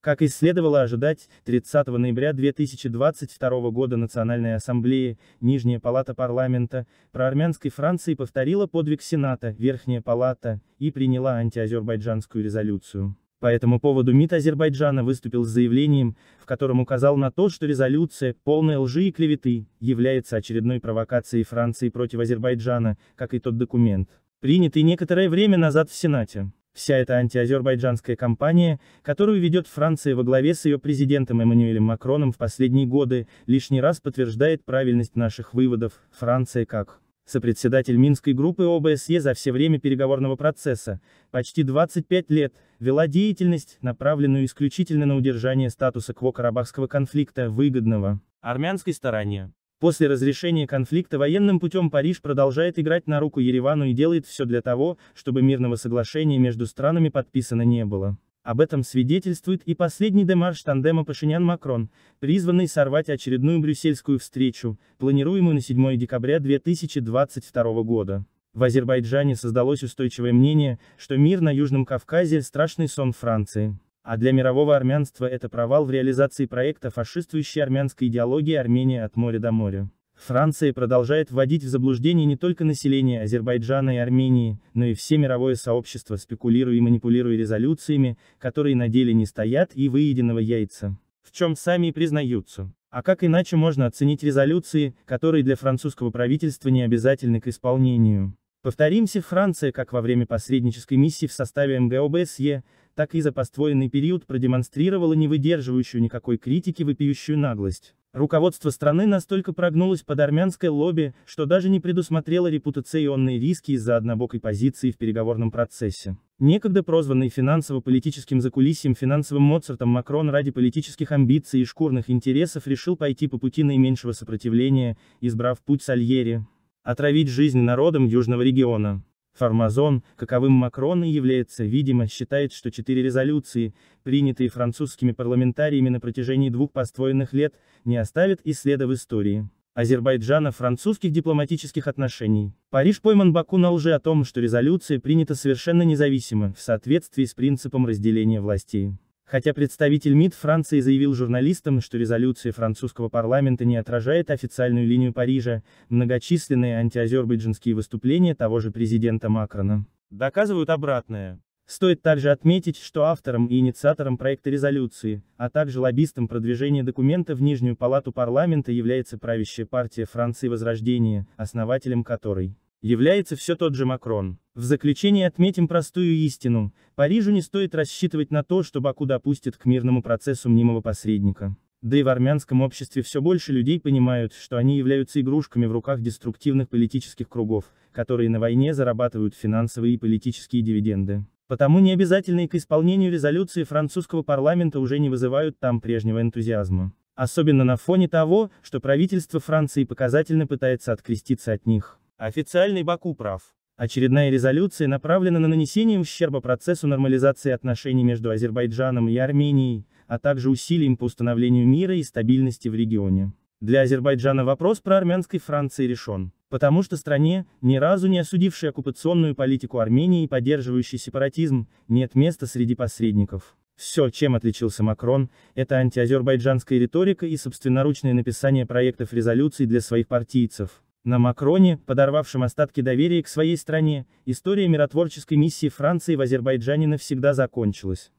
Как и следовало ожидать, 30 ноября 2022 года Национальная ассамблея, Нижняя палата парламента, проармянской Франции повторила подвиг Сената, Верхняя палата, и приняла антиазербайджанскую резолюцию. По этому поводу МИД Азербайджана выступил с заявлением, в котором указал на то, что резолюция, полная лжи и клеветы, является очередной провокацией Франции против Азербайджана, как и тот документ, принятый некоторое время назад в Сенате. Вся эта антиазербайджанская кампания, которую ведет Франция во главе с ее президентом Эммануэлем Макроном в последние годы, лишний раз подтверждает правильность наших выводов, Франция как сопредседатель Минской группы ОБСЕ за все время переговорного процесса, почти 25 лет, вела деятельность, направленную исключительно на удержание статуса кво-карабахского конфликта, выгодного армянской стороне. После разрешения конфликта военным путем Париж продолжает играть на руку Еревану и делает все для того, чтобы мирного соглашения между странами подписано не было. Об этом свидетельствует и последний демарш тандема Пашинян-Макрон, призванный сорвать очередную брюссельскую встречу, планируемую на 7 декабря 2022 года. В Азербайджане создалось устойчивое мнение, что мир на Южном Кавказе – страшный сон Франции. А для мирового армянства это провал в реализации проекта фашистующей армянской идеологии Армения от моря до моря. Франция продолжает вводить в заблуждение не только население Азербайджана и Армении, но и все мировое сообщество, спекулируя и манипулируя резолюциями, которые на деле не стоят и выеденного яйца. В чем сами и признаются. А как иначе можно оценить резолюции, которые для французского правительства не обязательны к исполнению? Повторимся, Франция, как во время посреднической миссии в составе МГОБСЕ, так и за построенный период продемонстрировала не выдерживающую никакой критики вопиющую наглость. Руководство страны настолько прогнулось под армянское лобби, что даже не предусмотрело репутационные риски из-за однобокой позиции в переговорном процессе. Некогда прозванный финансово-политическим закулисьем финансовым Моцартом Макрон ради политических амбиций и шкурных интересов решил пойти по пути наименьшего сопротивления, избрав путь Сальери. Отравить жизнь народам южного региона. Фармазон, каковым Макрон и является, видимо, считает, что четыре резолюции, принятые французскими парламентариями на протяжении двух построенных лет, не оставят и следа в истории. Азербайджана французских дипломатических отношений. Париж пойман Баку на лжи о том, что резолюция принята совершенно независимо, в соответствии с принципом разделения властей. Хотя представитель МИД Франции заявил журналистам, что резолюция французского парламента не отражает официальную линию Парижа, многочисленные антиазербайджанские выступления того же президента Макрона доказывают обратное. Стоит также отметить, что автором и инициатором проекта резолюции, а также лоббистом продвижения документа в Нижнюю палату парламента является правящая партия Франции Возрождения, основателем которой является все тот же Макрон. В заключение отметим простую истину, Парижу не стоит рассчитывать на то, что Баку допустит к мирному процессу мнимого посредника. Да и в армянском обществе все больше людей понимают, что они являются игрушками в руках деструктивных политических кругов, которые на войне зарабатывают финансовые и политические дивиденды. Потому необязательные к исполнению резолюции французского парламента уже не вызывают там прежнего энтузиазма. Особенно на фоне того, что правительство Франции показательно пытается откреститься от них. Официальный Баку прав. Очередная резолюция направлена на нанесение ущерба процессу нормализации отношений между Азербайджаном и Арменией, а также усилиям по установлению мира и стабильности в регионе. Для Азербайджана вопрос про армянской Франции решен, потому что стране, ни разу не осудившей оккупационную политику Армении и поддерживающей сепаратизм, нет места среди посредников. Все, чем отличился Макрон, это антиазербайджанская риторика и собственноручное написание проектов резолюций для своих партийцев. На Макроне, подорвавшем остатки доверия к своей стране, история миротворческой миссии Франции в Азербайджане навсегда закончилась.